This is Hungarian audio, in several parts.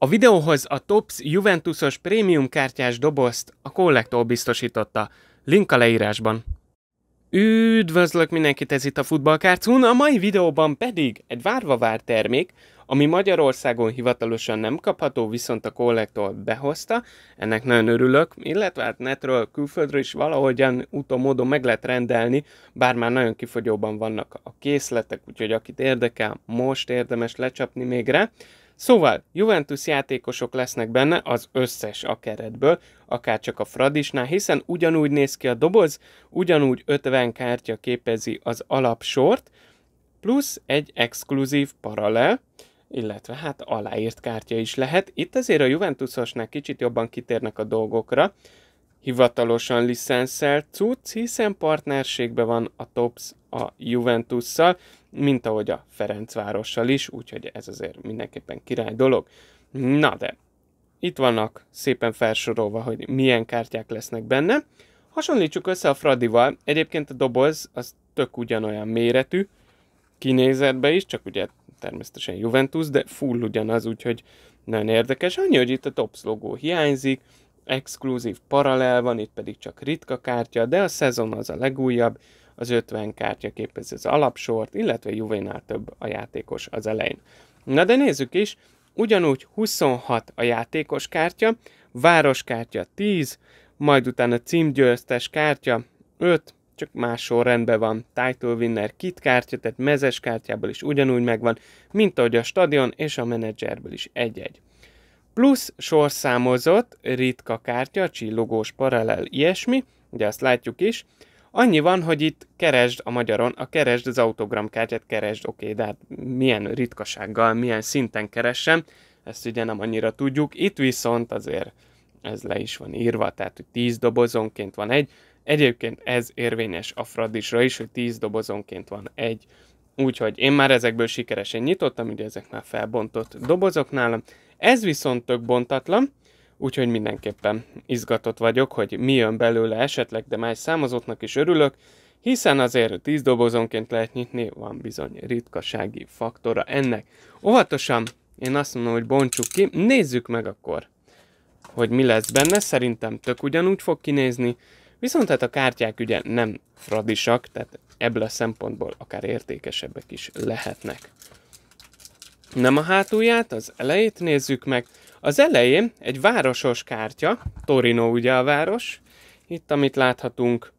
A videóhoz a Tops Juventusos prémium kártyás dobozt a Collector biztosította. Link a leírásban. Üdvözlök mindenkit, ez itt a Futballkárcún, a mai videóban pedig egy várva vár termék, ami Magyarországon hivatalosan nem kapható, viszont a Collector behozta. Ennek nagyon örülök, illetve hát netről, külföldről is valahogyan úton módon meg lehet rendelni, bár már nagyon kifogyóban vannak a készletek, úgyhogy akit érdekel, most érdemes lecsapni még rá. Szóval Juventus játékosok lesznek benne az összes a keretből, akár csak a Fradisnál, hiszen ugyanúgy néz ki a doboz, ugyanúgy 50 kártya képezi az alapsort, plusz egy exkluzív paralel, illetve hát aláírt kártya is lehet. Itt azért a Juventusosnál kicsit jobban kitérnek a dolgokra. Hivatalosan licenszelt cucc, hiszen partnerségben van a Tops a Juventusszal, mint ahogy a Ferencvárossal is, úgyhogy ez azért mindenképpen király dolog. Na de, itt vannak szépen felsorolva, hogy milyen kártyák lesznek benne. Hasonlítsuk össze a Fradival, egyébként a doboz az tök ugyanolyan méretű, kinézetbe is, csak ugye természetesen Juventus, de full ugyanaz, úgyhogy nagyon érdekes. Annyi, hogy itt a Tops logó hiányzik, exkluzív paralel van, itt pedig csak ritka kártya, de a szezon az a legújabb, az 50 kártya képezi az alapsort, illetve Juvenal több a játékos az elején. Na de nézzük is, ugyanúgy 26 a játékos kártya, városkártya 10, majd utána címgyőztes kártya 5, csak más sorrendben van. Title Winner kit kártya, tehát mezes kártyából is ugyanúgy megvan, mint ahogy a stadion és a menedzserből is egy-egy. Plusz sorszámozott, ritka kártya, csillogós, paralel, ilyesmi, ugye azt látjuk is, Annyi van, hogy itt keresd a magyaron, a keresd az autogramkártyát, keresd, oké, okay, de hát milyen ritkasággal, milyen szinten keressem, ezt ugye nem annyira tudjuk. Itt viszont azért ez le is van írva, tehát hogy 10 dobozonként van egy. Egyébként ez érvényes a Fradisra is, hogy 10 dobozonként van egy. Úgyhogy én már ezekből sikeresen nyitottam, ugye ezek már felbontott dobozok nálam. Ez viszont tök bontatlan, Úgyhogy mindenképpen izgatott vagyok, hogy mi jön belőle esetleg, de más számozottnak is örülök, hiszen azért 10 dobozonként lehet nyitni, van bizony ritkasági faktora ennek. Óvatosan, én azt mondom, hogy bontsuk ki, nézzük meg akkor, hogy mi lesz benne, szerintem tök ugyanúgy fog kinézni, viszont hát a kártyák ugye nem fradisak, tehát ebből a szempontból akár értékesebbek is lehetnek. Nem a hátulját, az elejét nézzük meg. Az elején egy városos kártya, Torino ugye a város, itt amit láthatunk,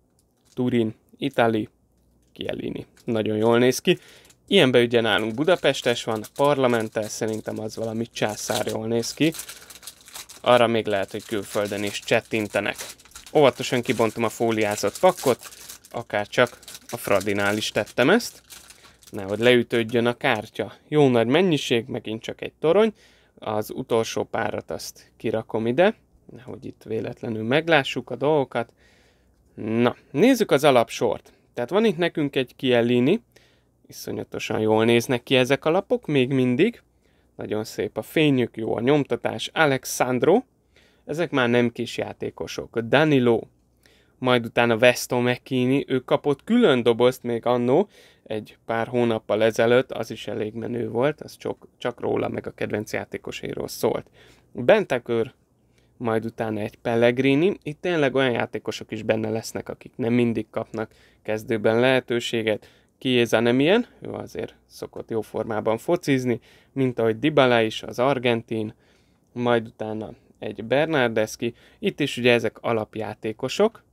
Turin, Itali, Kielini. Nagyon jól néz ki. Ilyenbe ugye nálunk Budapestes van, parlamenttel szerintem az valami császár jól néz ki. Arra még lehet, hogy külföldön is csettintenek. Óvatosan kibontom a fóliázott pakkot, akár csak a Fradinál is tettem ezt nehogy leütődjön a kártya. Jó nagy mennyiség, megint csak egy torony, az utolsó párat azt kirakom ide, nehogy itt véletlenül meglássuk a dolgokat. Na, nézzük az alapsort. Tehát van itt nekünk egy Kielini, iszonyatosan jól néznek ki ezek a lapok, még mindig. Nagyon szép a fényük, jó a nyomtatás. Alexandro, ezek már nem kis játékosok. Danilo, majd utána Vesto Mekini, ő kapott külön dobozt még annó, egy pár hónappal ezelőtt, az is elég menő volt, az csak, csak róla meg a kedvenc játékoséről szólt. Bentekör majd utána egy Pellegrini. Itt tényleg olyan játékosok is benne lesznek, akik nem mindig kapnak kezdőben lehetőséget. Kiéza nem ilyen, ő azért szokott jó formában focizni, mint ahogy Dybala is, az argentin, majd utána egy Bernardeski, Itt is ugye ezek alapjátékosok,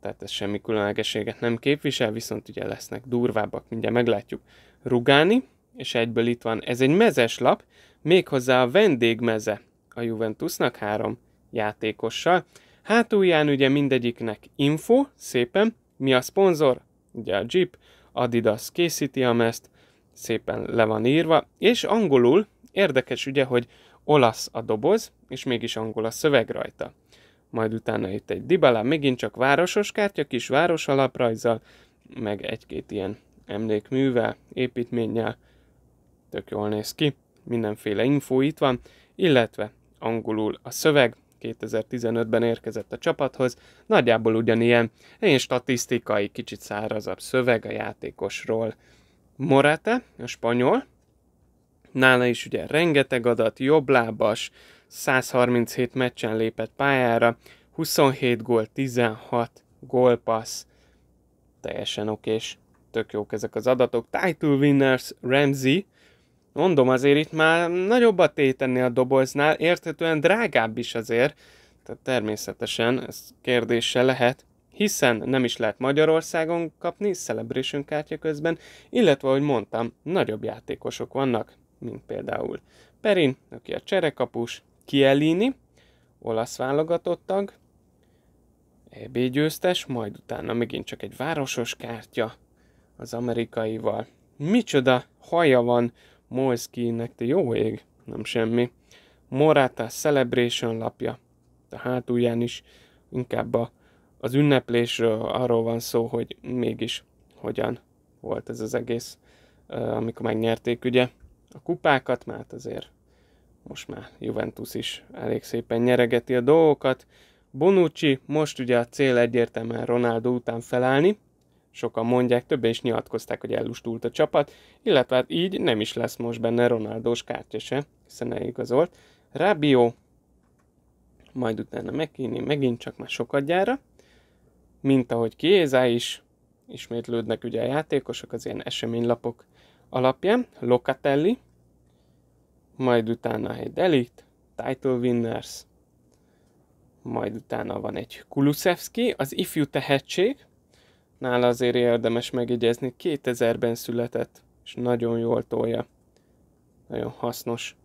tehát ez semmi különlegeséget nem képvisel, viszont ugye lesznek durvábbak, mindjárt meglátjuk. Rugáni, és egyből itt van, ez egy mezes lap, méghozzá a vendégmeze a Juventusnak három játékossal. Hátulján ugye mindegyiknek info, szépen, mi a szponzor, ugye a Jeep, Adidas készíti a mezt, szépen le van írva, és angolul, érdekes ugye, hogy olasz a doboz, és mégis angol a szöveg rajta majd utána itt egy Dibala, megint csak városos kártya, kis város alaprajzzal, meg egy-két ilyen emlékművel, építménnyel, tök jól néz ki, mindenféle info itt van, illetve angolul a szöveg, 2015-ben érkezett a csapathoz, nagyjából ugyanilyen, én statisztikai, kicsit szárazabb szöveg a játékosról. Morata, a spanyol, nála is ugye rengeteg adat, jobblábas, 137 meccsen lépett pályára, 27 gól, 16 gólpassz, teljesen okés, tök jók ezek az adatok. Title winners Ramsey, mondom azért itt már nagyobb a tétenni a doboznál, érthetően drágább is azért, tehát természetesen ez kérdése lehet, hiszen nem is lehet Magyarországon kapni Celebration kártya közben, illetve, ahogy mondtam, nagyobb játékosok vannak, mint például Perin, aki a cserekapus, Kielini, olasz válogatott tag, EB győztes, majd utána megint csak egy városos kártya az amerikaival. Micsoda haja van Moiskinek, te jó ég, nem semmi. Morata Celebration lapja, a hátulján is inkább a, az ünneplésről arról van szó, hogy mégis hogyan volt ez az egész, amikor megnyerték ugye a kupákat, mert azért most már Juventus is elég szépen nyeregeti a dolgokat. Bonucci most ugye a cél egyértelműen Ronaldo után felállni, sokan mondják, többen is nyilatkozták, hogy ellustult a csapat, illetve hát így nem is lesz most benne Ronaldos kártya se, hiszen eligazolt. Rabió, majd utána megkínni, megint csak már gyára, mint ahogy Kiézá is, ismétlődnek ugye a játékosok az ilyen eseménylapok alapján, Locatelli, majd utána egy Delict, Title Winners, majd utána van egy Kulusevski, az ifjú tehetség, nála azért érdemes megjegyezni, 2000-ben született, és nagyon jól tolja. Nagyon hasznos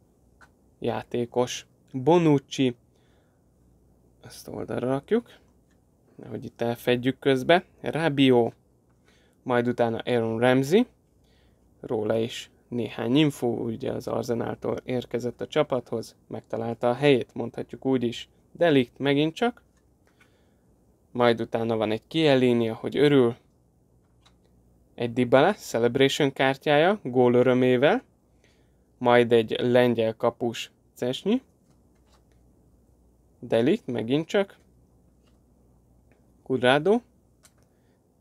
játékos. Bonucci, ezt oldalra rakjuk, Hogy itt elfedjük közbe. Rabio, majd utána Aaron Ramsey, róla is néhány info ugye az Arzenáltól érkezett a csapathoz, megtalálta a helyét, mondhatjuk úgy is. Delikt megint csak, majd utána van egy Kielénia, hogy örül, egy Dybala Celebration kártyája gól örömével, majd egy lengyel kapus Cesnyi, Delikt megint csak, Kurádó,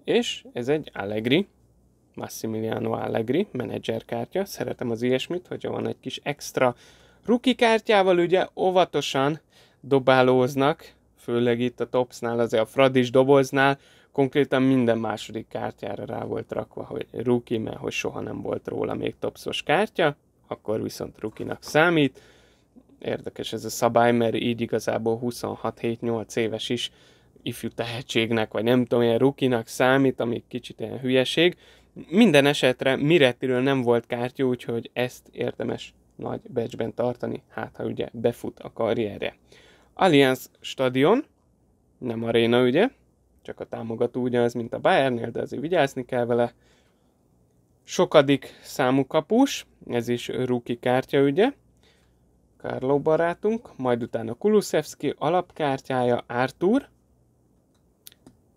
és ez egy Allegri, Massimiliano Allegri, menedzserkártya. Szeretem az ilyesmit, hogyha van egy kis extra ruki kártyával, ugye óvatosan dobálóznak, főleg itt a Topsnál, azért a Fradis doboznál, konkrétan minden második kártyára rá volt rakva, hogy ruki, mert hogy soha nem volt róla még topszos kártya, akkor viszont rukinak számít. Érdekes ez a szabály, mert így igazából 26-7-8 éves is ifjú tehetségnek, vagy nem tudom, ilyen rukinak számít, ami kicsit ilyen hülyeség. Minden esetre Mirettiről nem volt kártya, úgyhogy ezt érdemes nagy becsben tartani, hát ha ugye befut a karrierje. Allianz Stadion, nem aréna ugye, csak a támogató ugyanaz, mint a Bayernnél, de azért vigyázni kell vele. Sokadik számú kapus, ez is rúki kártya ugye, Carlo barátunk, majd utána Kulusevski alapkártyája Artur,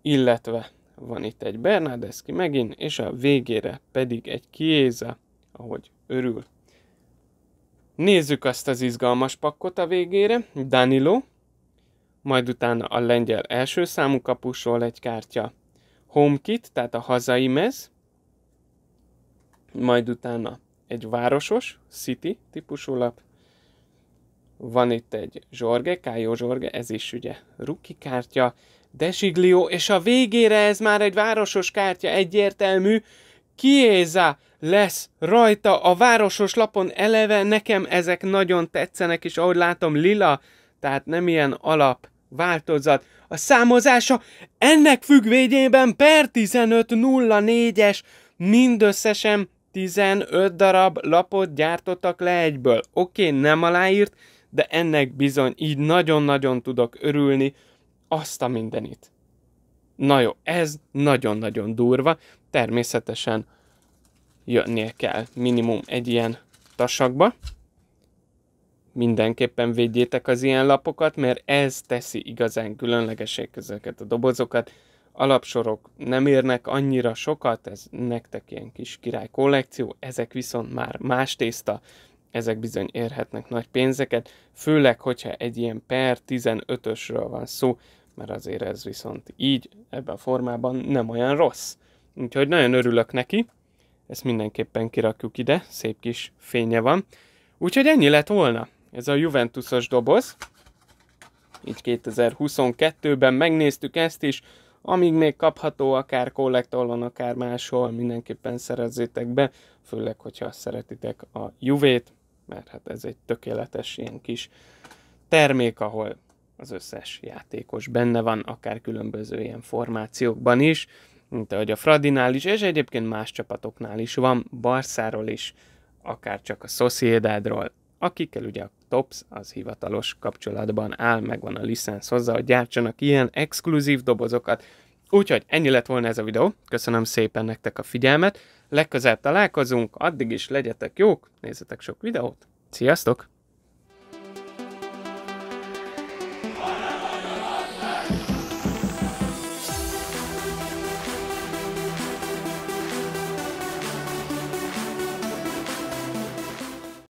illetve van itt egy Bernardeschi megint, és a végére pedig egy kiéza, ahogy örül. Nézzük azt az izgalmas pakkot a végére, Danilo, majd utána a lengyel első számú kapusról egy kártya, HomeKit, tehát a hazai mez, majd utána egy városos, City típusú lap, van itt egy Zsorge, Kájó Zsorge, ez is ugye ruki kártya, Desiglio, és a végére ez már egy városos kártya egyértelmű, Kiéza lesz rajta a városos lapon eleve, nekem ezek nagyon tetszenek, és ahogy látom lila, tehát nem ilyen alap változat. A számozása ennek függvényében per 15.04-es mindösszesen 15 darab lapot gyártottak le egyből. Oké, okay, nem aláírt, de ennek bizony így nagyon-nagyon tudok örülni. Azt a mindenit. Na jó, ez nagyon-nagyon durva. Természetesen jönnie kell minimum egy ilyen tasakba. Mindenképpen védjétek az ilyen lapokat, mert ez teszi igazán különlegeség ezeket a dobozokat. Alapsorok nem érnek annyira sokat, ez nektek ilyen kis király kollekció, ezek viszont már más tészta, ezek bizony érhetnek nagy pénzeket, főleg, hogyha egy ilyen per 15-ösről van szó, mert azért ez viszont így, ebben a formában nem olyan rossz. Úgyhogy nagyon örülök neki, ezt mindenképpen kirakjuk ide, szép kis fénye van. Úgyhogy ennyi lett volna ez a Juventusos doboz. Így 2022-ben megnéztük ezt is, amíg még kapható, akár kollektoron, akár máshol, mindenképpen szerezzétek be, főleg, hogyha szeretitek a juvét, mert hát ez egy tökéletes ilyen kis termék, ahol az összes játékos benne van, akár különböző ilyen formációkban is, mint ahogy a Fradinál is, és egyébként más csapatoknál is van, Barszáról is, akár csak a Sociedadról, akikkel ugye a TOPS az hivatalos kapcsolatban áll, megvan a licensz hozzá, hogy gyártsanak ilyen exkluzív dobozokat. Úgyhogy ennyi lett volna ez a videó, köszönöm szépen nektek a figyelmet, legközelebb találkozunk, addig is legyetek jók, nézzetek sok videót, sziasztok!